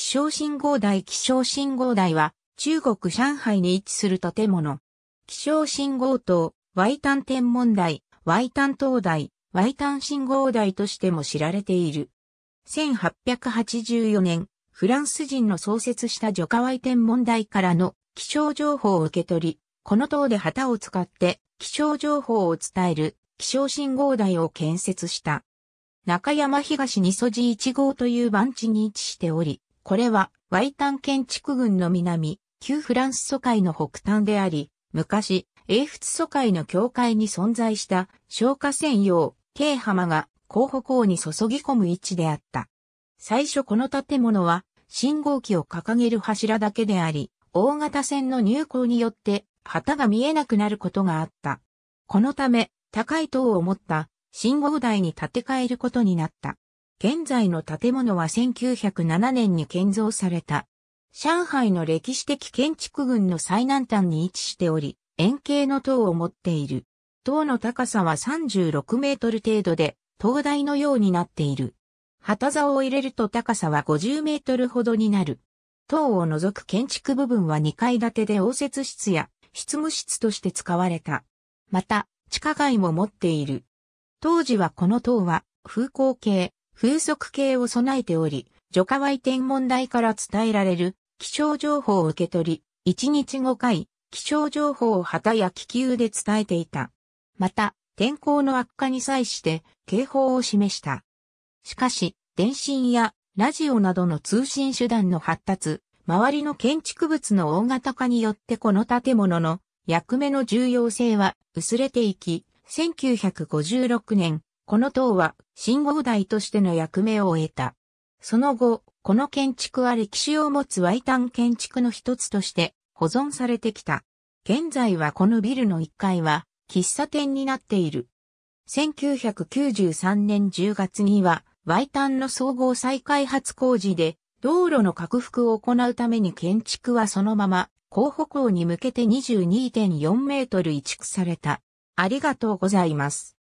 気象信号台気象信号台は中国上海に位置する建物。気象信号塔、Y ン天文台、Y ン灯台、Y ン信号台としても知られている。1884年、フランス人の創設したジョカワイ天文台からの気象情報を受け取り、この塔で旗を使って気象情報を伝える気象信号台を建設した。中山東にそじ1号という番地に位置しており、これは、ワイタン建築群の南、旧フランス疎開の北端であり、昔、英仏疎開の境界に存在した、消火専用、京浜が、広北港に注ぎ込む位置であった。最初この建物は、信号機を掲げる柱だけであり、大型船の入港によって、旗が見えなくなることがあった。このため、高い塔を持った信号台に建て替えることになった。現在の建物は1907年に建造された。上海の歴史的建築群の最南端に位置しており、円形の塔を持っている。塔の高さは36メートル程度で、灯台のようになっている。旗竿を入れると高さは50メートルほどになる。塔を除く建築部分は2階建てで応接室や執務室として使われた。また、地下街も持っている。当時はこの塔は風光系、風速計を備えており、除火外天文台から伝えられる気象情報を受け取り、1日5回、気象情報を旗や気球で伝えていた。また、天候の悪化に際して警報を示した。しかし、電信やラジオなどの通信手段の発達、周りの建築物の大型化によってこの建物の役目の重要性は薄れていき、1956年、この塔は信号台としての役目を終えた。その後、この建築は歴史を持つワイタン建築の一つとして保存されてきた。現在はこのビルの1階は喫茶店になっている。1993年10月には、ワイタンの総合再開発工事で、道路の拡幅を行うために建築はそのまま、候補校に向けて22.4メートル移築された。ありがとうございます。